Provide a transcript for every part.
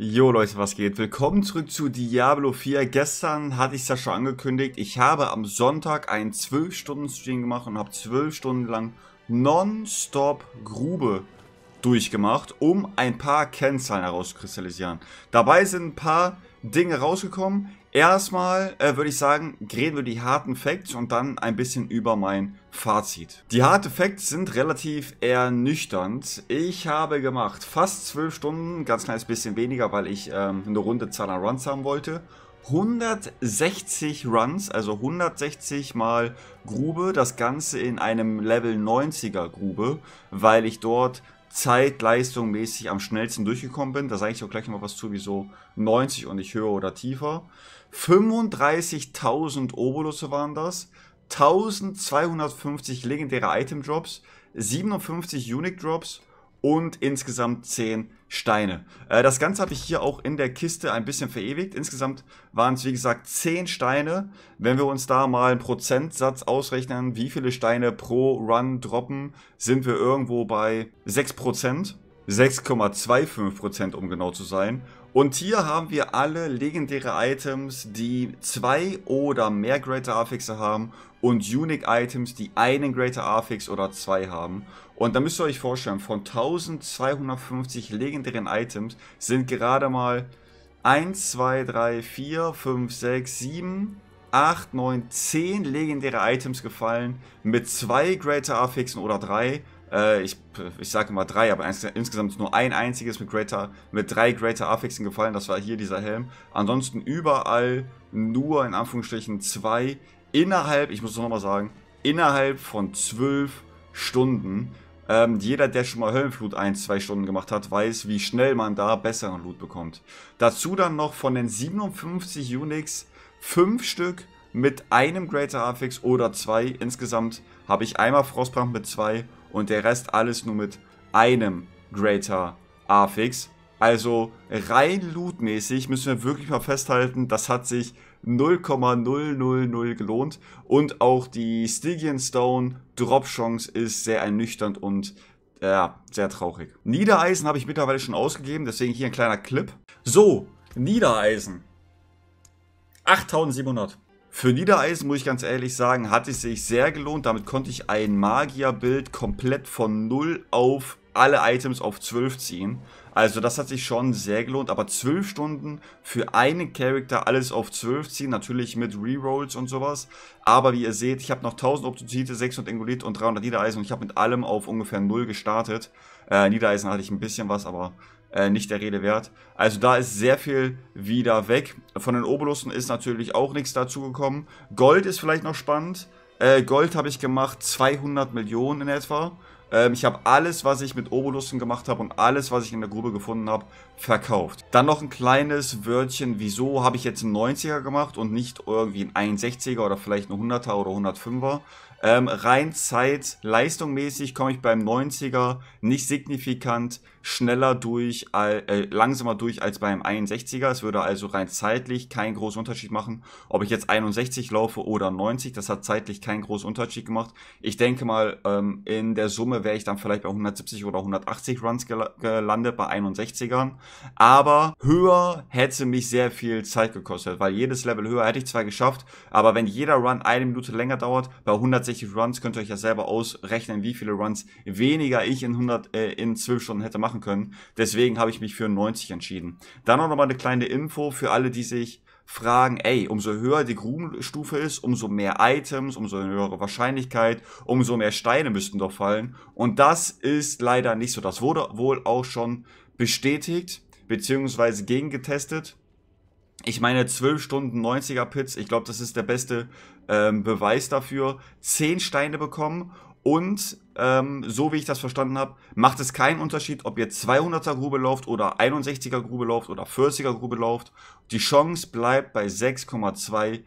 Jo Leute, was geht? Willkommen zurück zu Diablo 4. Gestern hatte ich es ja schon angekündigt, ich habe am Sonntag einen 12-Stunden-Stream gemacht und habe 12 Stunden lang nonstop Grube durchgemacht, um ein paar Kennzahlen herauszukristallisieren. Dabei sind ein paar Dinge rausgekommen, Erstmal äh, würde ich sagen, reden wir die harten Facts und dann ein bisschen über mein Fazit. Die harten Facts sind relativ ernüchternd. Ich habe gemacht fast 12 Stunden, ganz kleines bisschen weniger, weil ich ähm, eine runde Zahl an Runs haben wollte. 160 Runs, also 160 mal Grube, das Ganze in einem Level 90er Grube, weil ich dort zeitleistungsmäßig am schnellsten durchgekommen bin. Da sage ich auch gleich mal was zu, wieso 90 und nicht höher oder tiefer. 35.000 Obolusse waren das, 1250 legendäre Item Drops, 57 Unique Drops und insgesamt 10 Steine. Äh, das Ganze habe ich hier auch in der Kiste ein bisschen verewigt. Insgesamt waren es, wie gesagt, 10 Steine. Wenn wir uns da mal einen Prozentsatz ausrechnen, wie viele Steine pro Run droppen, sind wir irgendwo bei 6%. 6,25% um genau zu sein. Und hier haben wir alle legendäre Items, die zwei oder mehr Greater Affixe haben und Unique Items, die einen Greater Affix oder zwei haben. Und da müsst ihr euch vorstellen, von 1250 legendären Items sind gerade mal 1, 2, 3, 4, 5, 6, 7, 8, 9, 10 legendäre Items gefallen mit zwei Greater Affixen oder drei äh, ich, ich sage mal drei, aber eins, insgesamt nur ein einziges mit, greater, mit drei Greater Affixen gefallen. Das war hier dieser Helm. Ansonsten überall nur in Anführungsstrichen zwei innerhalb, ich muss es nochmal sagen, innerhalb von zwölf Stunden. Ähm, jeder, der schon mal Höllenflut 1, 2 Stunden gemacht hat, weiß, wie schnell man da besseren Loot bekommt. Dazu dann noch von den 57 Unix 5 Stück mit einem Greater Affix oder zwei. Insgesamt habe ich einmal Frostbrand mit zwei und der Rest alles nur mit einem Greater Affix. Also rein lootmäßig müssen wir wirklich mal festhalten, das hat sich 0,000 gelohnt und auch die Stygian Stone Drop Chance ist sehr ernüchternd und äh, ja, sehr traurig. Niedereisen habe ich mittlerweile schon ausgegeben, deswegen hier ein kleiner Clip. So, Niedereisen. 8700. Für Niedereisen, muss ich ganz ehrlich sagen, hat es sich sehr gelohnt. Damit konnte ich ein Magierbild komplett von 0 auf alle Items auf 12 ziehen. Also das hat sich schon sehr gelohnt, aber 12 Stunden für einen Charakter alles auf 12 ziehen, natürlich mit Rerolls und sowas. Aber wie ihr seht, ich habe noch 1000 Optizite, 600 Engolit und 300 Niedereisen und ich habe mit allem auf ungefähr 0 gestartet. Äh, Niedereisen hatte ich ein bisschen was, aber äh, nicht der Rede wert. Also da ist sehr viel wieder weg. Von den Obolussen ist natürlich auch nichts dazugekommen. Gold ist vielleicht noch spannend. Äh, Gold habe ich gemacht, 200 Millionen in etwa. Ähm, ich habe alles, was ich mit Obolussen gemacht habe und alles, was ich in der Grube gefunden habe, verkauft. Dann noch ein kleines Wörtchen, wieso habe ich jetzt einen 90er gemacht und nicht irgendwie einen 61er oder vielleicht einen 100er oder 105er. Ähm, rein Zeit, leistungsmäßig komme ich beim 90er nicht signifikant schneller durch, äh, langsamer durch als beim 61er. Es würde also rein zeitlich keinen großen Unterschied machen, ob ich jetzt 61 laufe oder 90. Das hat zeitlich keinen großen Unterschied gemacht. Ich denke mal, ähm, in der Summe wäre ich dann vielleicht bei 170 oder 180 Runs gel gelandet bei 61ern. Aber höher hätte mich sehr viel Zeit gekostet, weil jedes Level höher hätte ich zwar geschafft, aber wenn jeder Run eine Minute länger dauert, bei 160 tatsächlich Runs, könnt ihr euch ja selber ausrechnen, wie viele Runs weniger ich in 100, äh, in 12 Stunden hätte machen können. Deswegen habe ich mich für 90 entschieden. Dann noch mal eine kleine Info für alle, die sich fragen, ey, umso höher die Grubenstufe ist, umso mehr Items, umso höhere Wahrscheinlichkeit, umso mehr Steine müssten doch fallen. Und das ist leider nicht so. Das wurde wohl auch schon bestätigt, beziehungsweise gegengetestet. Ich meine, 12 Stunden 90er Pits, ich glaube, das ist der beste ähm, Beweis dafür. 10 Steine bekommen und ähm, so wie ich das verstanden habe, macht es keinen Unterschied, ob ihr 200er Grube lauft oder 61er Grube lauft oder 40er Grube lauft. Die Chance bleibt bei 6,25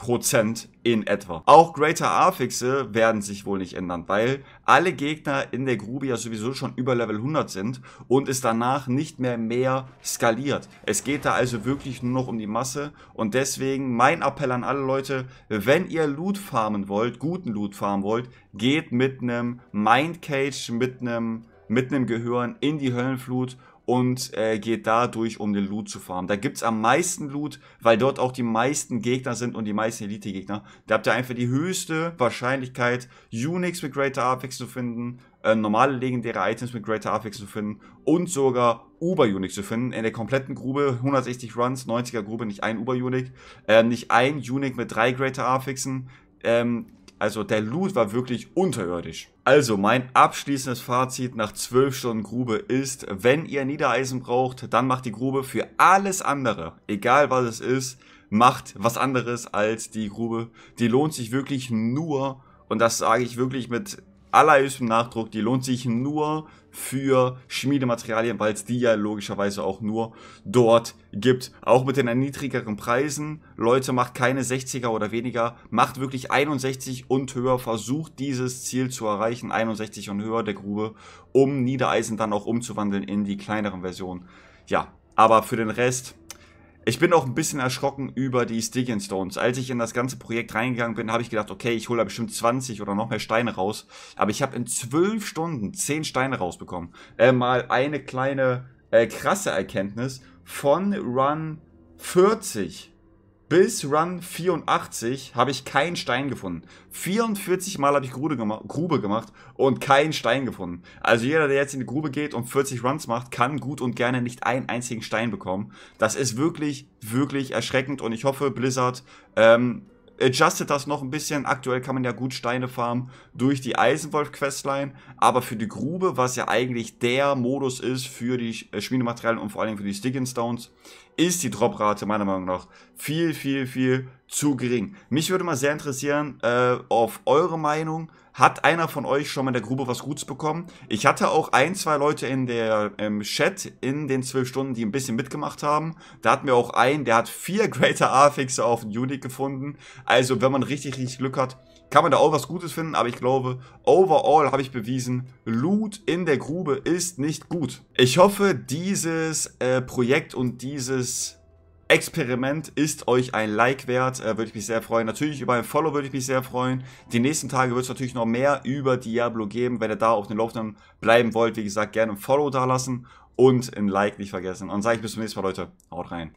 Prozent in etwa. Auch Greater A-Fixe werden sich wohl nicht ändern, weil alle Gegner in der Grube ja sowieso schon über Level 100 sind und es danach nicht mehr mehr skaliert. Es geht da also wirklich nur noch um die Masse und deswegen mein Appell an alle Leute, wenn ihr Loot farmen wollt, guten Loot farmen wollt, geht mit einem Mindcage, mit einem mit einem Gehirn in die Höllenflut und äh, geht dadurch, um den Loot zu farmen. Da gibt es am meisten Loot, weil dort auch die meisten Gegner sind und die meisten Elite-Gegner. Da habt ihr einfach die höchste Wahrscheinlichkeit, Unix mit Greater Apex zu finden, äh, normale legendäre Items mit Greater Apex zu finden und sogar uber unix zu finden. In der kompletten Grube 160 Runs, 90er Grube, nicht ein uber unix äh, nicht ein Unix mit drei Greater Apexen. ähm, also der Loot war wirklich unterirdisch. Also mein abschließendes Fazit nach 12 Stunden Grube ist, wenn ihr Niedereisen braucht, dann macht die Grube für alles andere, egal was es ist, macht was anderes als die Grube. Die lohnt sich wirklich nur, und das sage ich wirklich mit allerhöchstem Nachdruck. Die lohnt sich nur für Schmiedematerialien, weil es die ja logischerweise auch nur dort gibt. Auch mit den niedrigeren Preisen. Leute, macht keine 60er oder weniger. Macht wirklich 61 und höher. Versucht dieses Ziel zu erreichen. 61 und höher der Grube, um Niedereisen dann auch umzuwandeln in die kleineren Versionen. Ja, aber für den Rest ich bin auch ein bisschen erschrocken über die Stygian Stones. Als ich in das ganze Projekt reingegangen bin, habe ich gedacht, okay, ich hole da bestimmt 20 oder noch mehr Steine raus. Aber ich habe in 12 Stunden 10 Steine rausbekommen. Äh, mal eine kleine äh, krasse Erkenntnis. Von Run 40 bis Run 84 habe ich keinen Stein gefunden. 44 Mal habe ich Grube, gemacht und keinen Stein gefunden. Also jeder, der jetzt in die Grube geht und 40 Runs macht, kann gut und gerne nicht einen einzigen Stein bekommen. Das ist wirklich, wirklich erschreckend und ich hoffe, Blizzard ähm, adjustet das noch ein bisschen. Aktuell kann man ja gut Steine farmen durch die Eisenwolf-Questline. Aber für die Grube, was ja eigentlich der Modus ist für die äh, Schmiedematerialien und vor allem für die Sticking Stones, ist die Droprate meiner Meinung nach viel, viel, viel zu gering. Mich würde mal sehr interessieren, äh, auf eure Meinung. Hat einer von euch schon mal in der Grube was Gutes bekommen? Ich hatte auch ein, zwei Leute in der im ähm, Chat in den zwölf Stunden, die ein bisschen mitgemacht haben. Da hatten wir auch einen, der hat vier Greater A-Fixe auf den Unique gefunden. Also wenn man richtig, richtig Glück hat, kann man da auch was Gutes finden, aber ich glaube, overall habe ich bewiesen, Loot in der Grube ist nicht gut. Ich hoffe, dieses äh, Projekt und dieses Experiment ist euch ein Like wert, äh, würde ich mich sehr freuen. Natürlich über ein Follow würde ich mich sehr freuen. Die nächsten Tage wird es natürlich noch mehr über Diablo geben. Wenn ihr da auf den Laufenden bleiben wollt, wie gesagt, gerne ein Follow da lassen und ein Like nicht vergessen. Und sage ich bis zum nächsten Mal, Leute. Haut rein.